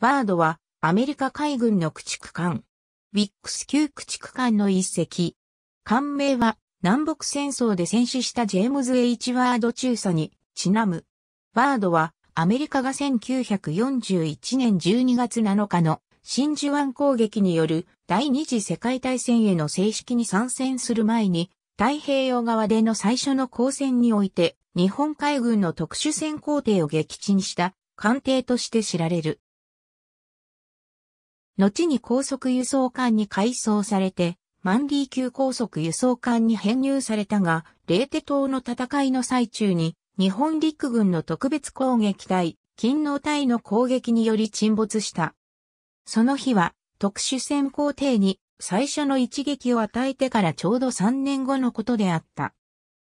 バードはアメリカ海軍の駆逐艦、ウィックス級駆逐艦の一隻。艦名は南北戦争で戦死したジェームズ・ H・ ワード中佐にちなむ。バードはアメリカが1941年12月7日の真珠湾攻撃による第二次世界大戦への正式に参戦する前に太平洋側での最初の交戦において日本海軍の特殊戦工艇を撃沈した艦艇として知られる。後に高速輸送艦に改装されて、マンディ級高速輸送艦に編入されたが、レーテ島の戦いの最中に、日本陸軍の特別攻撃隊、金労隊の攻撃により沈没した。その日は、特殊潜航艇に最初の一撃を与えてからちょうど3年後のことであった。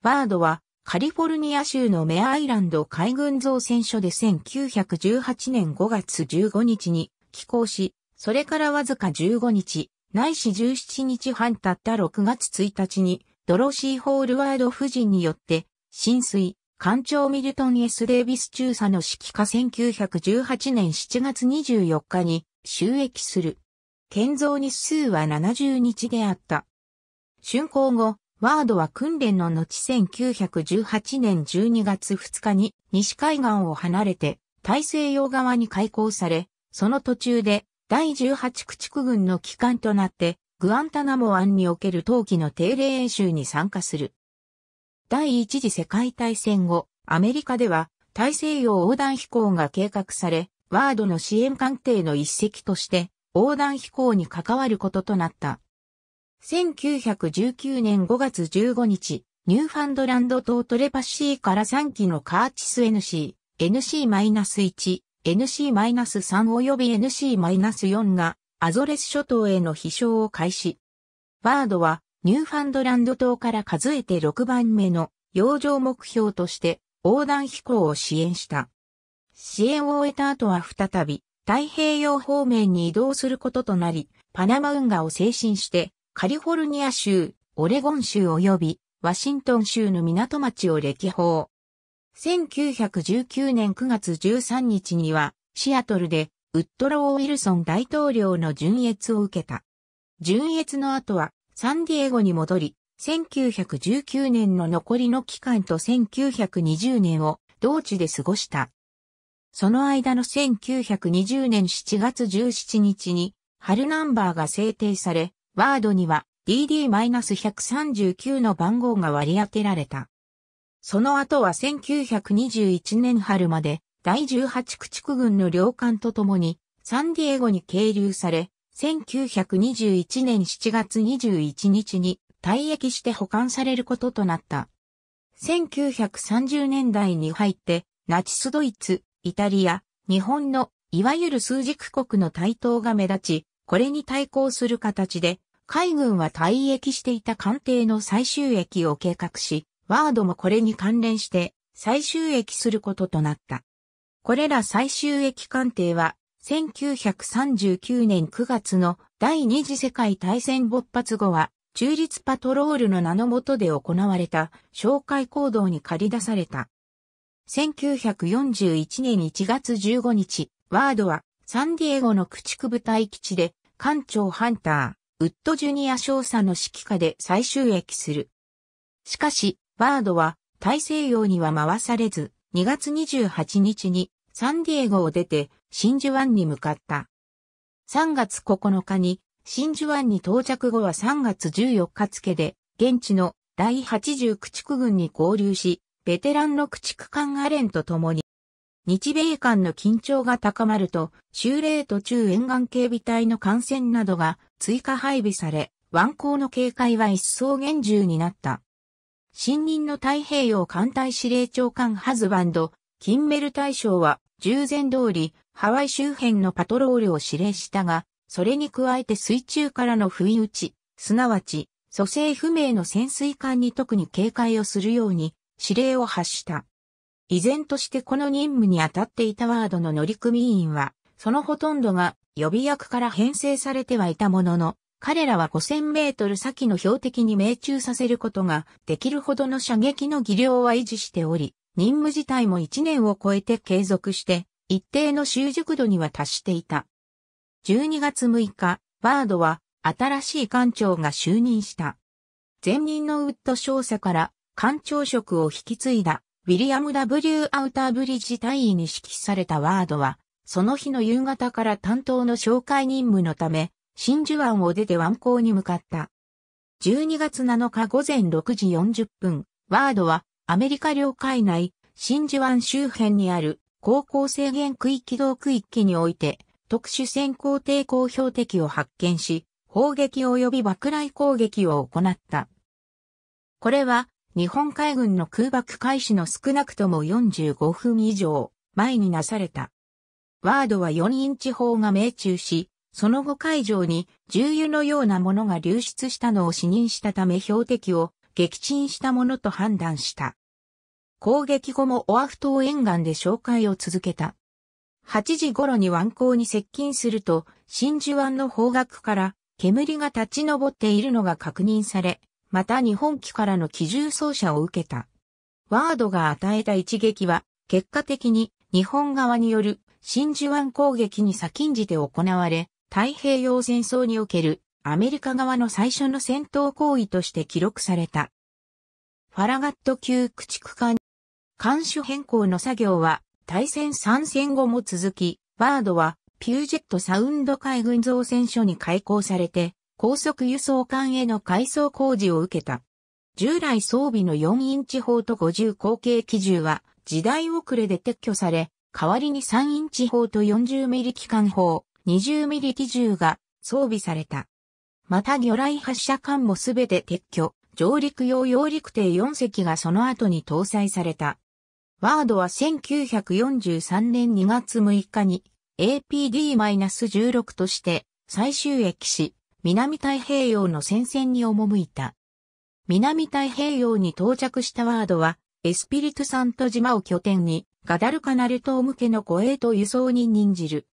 バードは、カリフォルニア州のメアイランド海軍造船所で1918年5月15日に寄港し、それからわずか15日、ないし17日半たった6月1日に、ドロシー・ホールワード夫人によって、浸水、艦長ミルトン・ S・ デイビス中佐の指揮下1918年7月24日に収益する。建造日数は70日であった。竣工後、ワードは訓練の後1918年12月2日に西海岸を離れて大西洋側に開港され、その途中で第18駆逐軍の機関となって、グアンタナモ湾における冬季の定例演習に参加する。第一次世界大戦後、アメリカでは大西洋横断飛行が計画され、ワードの支援艦艇の一隻として横断飛行に関わることとなった。1919年5月15日、ニューファンドランド島トレパシーから3機のカーチス NC、NC-1、NC-3 及び NC-4 がアゾレス諸島への飛翔を開始。バードはニューファンドランド島から数えて6番目の洋上目標として横断飛行を支援した。支援を終えた後は再び太平洋方面に移動することとなり、パナマ運河を精神してカリフォルニア州、オレゴン州及びワシントン州の港町を歴訪。1919年9月13日には、シアトルで、ウッドロー・ウィルソン大統領の巡閲を受けた。巡閲の後は、サンディエゴに戻り、1919年の残りの期間と1920年を同地で過ごした。その間の1920年7月17日に、春ナンバーが制定され、ワードには DD-139 の番号が割り当てられた。その後は1921年春まで第18駆逐軍の領艦とともにサンディエゴに係留され、1921年7月21日に退役して保管されることとなった。1930年代に入ってナチスドイツ、イタリア、日本のいわゆる数軸国の台頭が目立ち、これに対抗する形で海軍は退役していた艦艇の最終役を計画し、ワードもこれに関連して最終益することとなった。これら最終益鑑定は、1939年9月の第二次世界大戦勃発後は、中立パトロールの名の下で行われた紹介行動に借り出された。1941年1月15日、ワードはサンディエゴの駆逐部隊基地で艦長ハンター、ウッドジュニア少佐の指揮下で最終役する。しかし、バードは大西洋には回されず、2月28日にサンディエゴを出て真珠湾に向かった。3月9日に真珠湾に到着後は3月14日付で現地の第80駆逐軍に合流し、ベテランの駆逐艦アレンと共に、日米間の緊張が高まると、州令途中沿岸警備隊の艦船などが追加配備され、湾口の警戒は一層厳重になった。新任の太平洋艦隊司令長官ハズバンド、キンメル大将は、従前通り、ハワイ周辺のパトロールを指令したが、それに加えて水中からの不意打ち、すなわち、蘇生不明の潜水艦に特に警戒をするように、指令を発した。依然としてこの任務に当たっていたワードの乗組員は、そのほとんどが予備役から編成されてはいたものの、彼らは5000メートル先の標的に命中させることができるほどの射撃の技量は維持しており、任務自体も1年を超えて継続して、一定の習熟度には達していた。12月6日、バードは新しい艦長が就任した。前任のウッド少佐から艦長職を引き継いだウィリアム W. アウターブリッジ隊員に指揮されたワードは、その日の夕方から担当の紹介任務のため、真珠湾を出て湾港に向かった。12月7日午前6時40分、ワードはアメリカ領海内、真珠湾周辺にある航行制限区域同区域において特殊先行抵抗標的を発見し、砲撃及び爆雷攻撃を行った。これは日本海軍の空爆開始の少なくとも45分以上前になされた。ワードは4インチ砲が命中し、その後海上に重油のようなものが流出したのを視認したため標的を撃沈したものと判断した。攻撃後もオアフ島沿岸で紹介を続けた。8時頃に湾港に接近すると、真珠湾の方角から煙が立ち上っているのが確認され、また日本機からの機銃奏者を受けた。ワードが与えた一撃は、結果的に日本側による真珠湾攻撃に先んじて行われ、太平洋戦争におけるアメリカ側の最初の戦闘行為として記録された。ファラガット級駆逐艦。艦種変更の作業は対戦参戦後も続き、バードはピュージェットサウンド海軍造船所に開港されて、高速輸送艦への改装工事を受けた。従来装備の4インチ砲と50口径機銃は時代遅れで撤去され、代わりに3インチ砲と40ミリ機関砲、20ミリ機銃が装備された。また魚雷発射艦もすべて撤去、上陸用揚陸艇4隻がその後に搭載された。ワードは1943年2月6日に APD-16 として最終駅し、南太平洋の戦線に赴いた。南太平洋に到着したワードは、エスピリトサント島を拠点に、ガダルカナル島向けの護衛と輸送に任じる。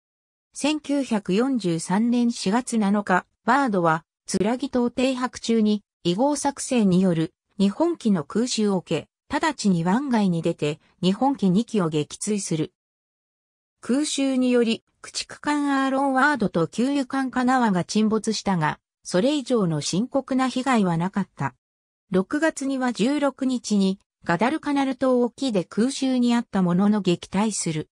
1943年4月7日、バードは、つらぎ島停泊中に、異合作戦による日本機の空襲を受け、直ちに湾外に出て、日本機2機を撃墜する。空襲により、駆逐艦アーロンワードと給油艦カナワが沈没したが、それ以上の深刻な被害はなかった。6月には16日に、ガダルカナル島沖で空襲にあったものの撃退する。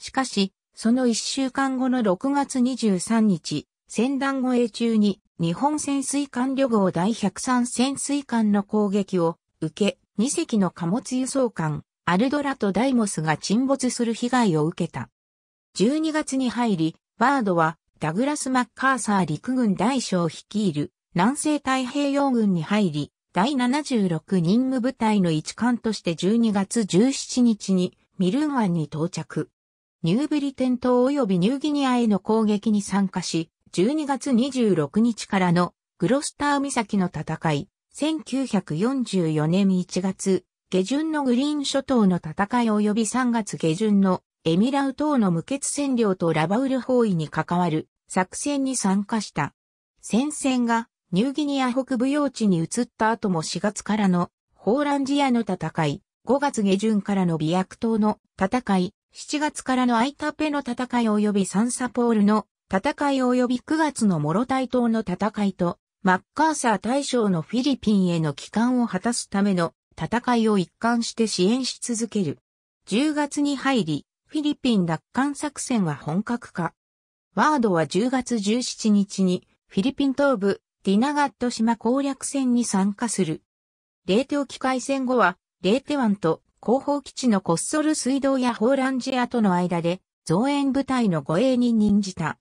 しかし、その一週間後の6月23日、戦団護衛中に日本潜水艦旅号第103潜水艦の攻撃を受け、2隻の貨物輸送艦、アルドラとダイモスが沈没する被害を受けた。12月に入り、バードはダグラス・マッカーサー陸軍大将率いる南西太平洋軍に入り、第76任務部隊の一環として12月17日にミルン湾に到着。ニューブリテン島及びニューギニアへの攻撃に参加し、12月26日からのグロスター岬の戦い、1944年1月下旬のグリーン諸島の戦い及び3月下旬のエミラウ島の無血占領とラバウル包囲に関わる作戦に参加した。戦線がニューギニア北部用地に移った後も4月からのホーランジアの戦い、5月下旬からのビアク島の戦い、7月からのアイタペの戦い及びサンサポールの戦い及び9月のモロタイ島の戦いと、マッカーサー大将のフィリピンへの帰還を果たすための戦いを一貫して支援し続ける。10月に入り、フィリピン奪還作戦は本格化。ワードは10月17日にフィリピン東部ディナガット島攻略戦に参加する。冷凍機海戦後は、レーテ湾と後方基地のコッソル水道やホーランジアとの間で、増援部隊の護衛に任じた。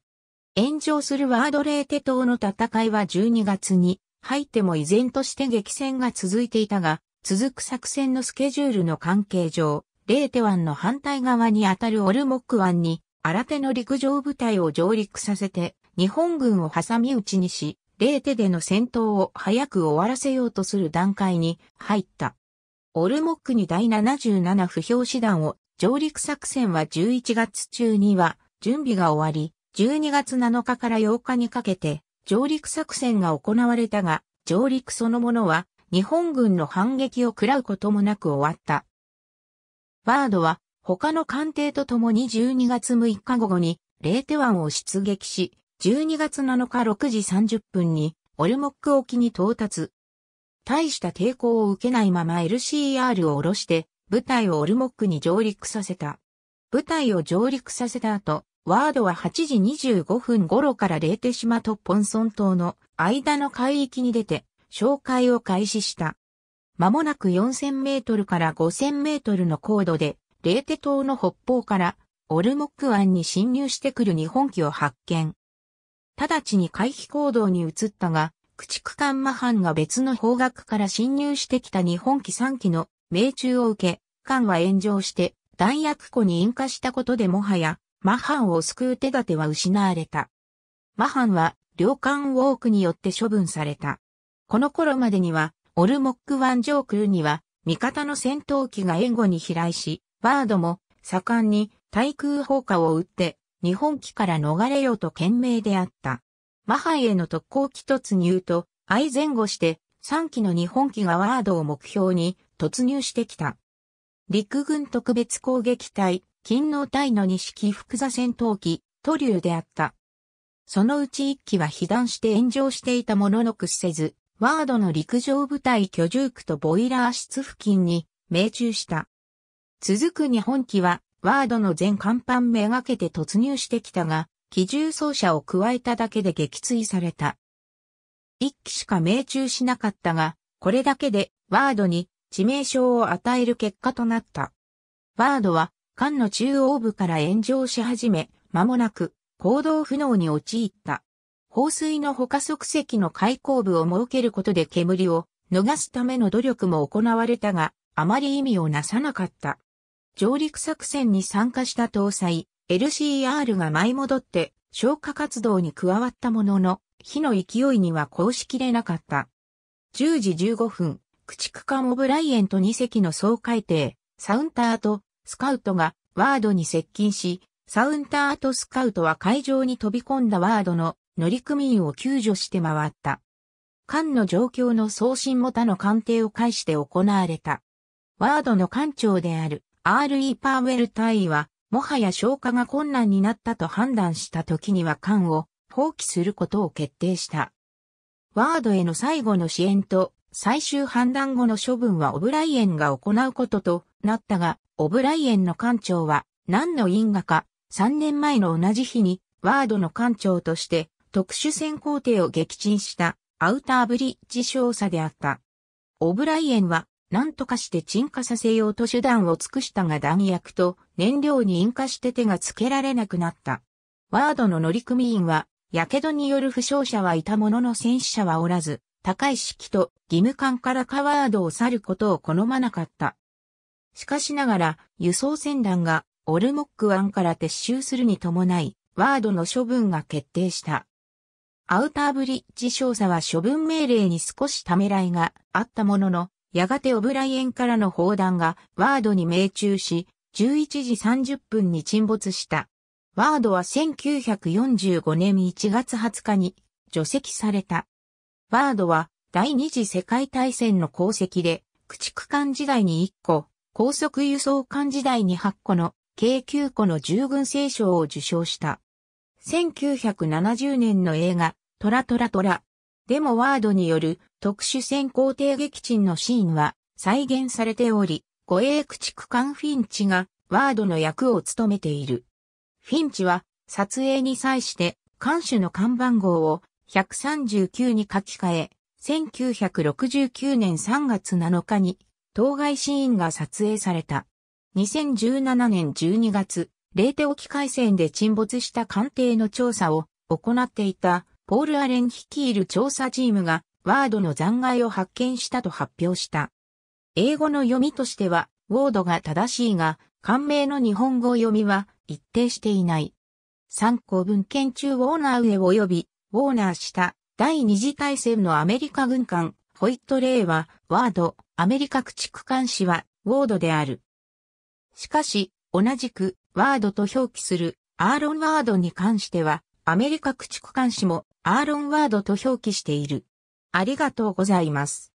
炎上するワードレーテ島の戦いは12月に入っても依然として激戦が続いていたが、続く作戦のスケジュールの関係上、レーテ湾の反対側にあたるオルモック湾に新手の陸上部隊を上陸させて、日本軍を挟み撃ちにし、レーテでの戦闘を早く終わらせようとする段階に入った。オルモックに第77不評師団を上陸作戦は11月中には準備が終わり、12月7日から8日にかけて上陸作戦が行われたが、上陸そのものは日本軍の反撃を食らうこともなく終わった。バードは他の艦艇とともに12月6日午後にレーテ湾を出撃し、12月7日6時30分にオルモック沖に到達、大した抵抗を受けないまま LCR を下ろして、部隊をオルモックに上陸させた。部隊を上陸させた後、ワードは8時25分頃からレーテ島とポンソン島の間の海域に出て、紹介を開始した。間もなく4000メートルから5000メートルの高度で、レーテ島の北方から、オルモック湾に侵入してくる日本機を発見。直ちに回避行動に移ったが、駆逐艦マハンが別の方角から侵入してきた日本機3機の命中を受け、艦は炎上して弾薬庫に引火したことでもはや、マハンを救う手立ては失われた。マハンは、領艦ウォークによって処分された。この頃までには、オルモック湾上空には、味方の戦闘機が援護に飛来し、バードも、盛んに、対空砲火を撃って、日本機から逃れようと懸命であった。マハイへの特攻機突入と相前後して3機の日本機がワードを目標に突入してきた。陸軍特別攻撃隊、勤労隊の式複座戦闘機、トリューであった。そのうち1機は被弾して炎上していたものの屈せず、ワードの陸上部隊居住区とボイラー室付近に命中した。続く日本機は、ワードの全甲板めがけて突入してきたが、機銃奏者を加えただけで撃墜された。一機しか命中しなかったが、これだけでワードに致命傷を与える結果となった。ワードは、艦の中央部から炎上し始め、間もなく行動不能に陥った。放水のほか即席の開口部を設けることで煙を逃すための努力も行われたが、あまり意味をなさなかった。上陸作戦に参加した搭載、LCR が舞い戻って消火活動に加わったものの、火の勢いにはこうしきれなかった。10時15分、駆逐艦オブライエント2隻の総海艇、サウンターとスカウトがワードに接近し、サウンターとスカウトは海上に飛び込んだワードの乗組員を救助して回った。艦の状況の送信も他の艦艇を介して行われた。ワードの艦長である R.E. パーウェル隊はもはや消化が困難になったと判断した時には缶を放棄することを決定した。ワードへの最後の支援と最終判断後の処分はオブライエンが行うこととなったが、オブライエンの艦長は何の因果か3年前の同じ日にワードの艦長として特殊潜航艇を撃沈したアウターブリッジ少佐であった。オブライエンは何とかして沈下させようと手段を尽くしたが弾薬と燃料に引火して手がつけられなくなった。ワードの乗組員は、火傷による負傷者はいたものの戦死者はおらず、高い気と義務感からカワードを去ることを好まなかった。しかしながら、輸送船団がオルモック湾から撤収するに伴い、ワードの処分が決定した。アウターブリッジ少佐は処分命令に少しためらいがあったものの、やがてオブライエンからの砲弾がワードに命中し、11時30分に沈没した。ワードは1945年1月20日に除籍された。ワードは第二次世界大戦の功績で、駆逐艦時代に1個、高速輸送艦時代に8個の計9個の従軍聖賞を受賞した。1970年の映画、トラトラトラでもワードによる特殊潜航艇撃沈のシーンは再現されており、護衛駆逐艦フィンチがワードの役を務めている。フィンチは撮影に際して艦首の看板号を139に書き換え、1969年3月7日に当該シーンが撮影された。2017年12月、レーテ沖海戦で沈没した艦艇の調査を行っていたポール・アレン率いる調査チームが、ワードの残骸を発見したと発表した。英語の読みとしては、ウォードが正しいが、官名の日本語読みは一定していない。参考文献中ウォーナー上及び、ウォーナー下、第二次大戦のアメリカ軍艦、ホイットレイは、ワード、アメリカ駆逐艦士は、ウォードである。しかし、同じく、ワードと表記する、アーロンワードに関しては、アメリカ駆逐艦士も、アーロンワードと表記している。ありがとうございます。